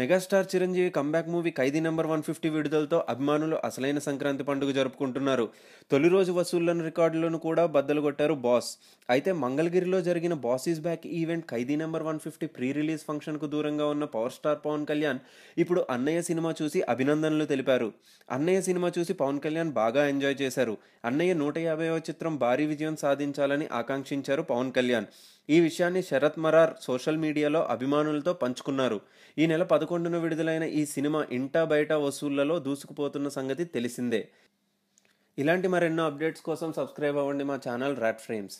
megastar Chiranjeevi comeback movie Khaidi number one fifty విడుదలతో అభిమానులు అసలైన సంక్రాంతి పండుగ జరుపుకుంటున్నారు తొలి రోజు వసూళ్లను రికార్డులను కూడా బద్దలు కొట్టారు బాస్ అయితే మంగళగిరిలో జరిగిన boss is back event Khaidi number one fifty pre release ఫంక్షన్కు దూరంగా ఉన్న పవర్ స్టార్ పవన్ కళ్యాణ్ ఇప్పుడు అన్నయ్య సినిమా చూసి అభినందనలు తెలిపారు అన్నయ్య సినిమా చూసి పవన్ కళ్యాణ్ బాగా ఎంజాయ్ చేశారు అన్నయ్య నూట యాభైవ చిత్రం భారీ విజయం సాధించాలని ఆకాంక్షించారు పవన్ కళ్యాణ్ ఈ విషయాన్ని శరత్ మరార్ సోషల్ మీడియాలో అభిమానులతో పంచుకున్నారు ఈ నెల పదకొండున విడుదలైన ఈ సినిమా ఇంటా బయట వసూళ్లలో దూసుకుపోతున్న సంగతి తెలిసిందే ఇలాంటి మరెన్నో అప్డేట్స్ కోసం సబ్స్క్రైబ్ అవ్వండి మా ఛానల్ రాట్ ఫ్రేమ్స్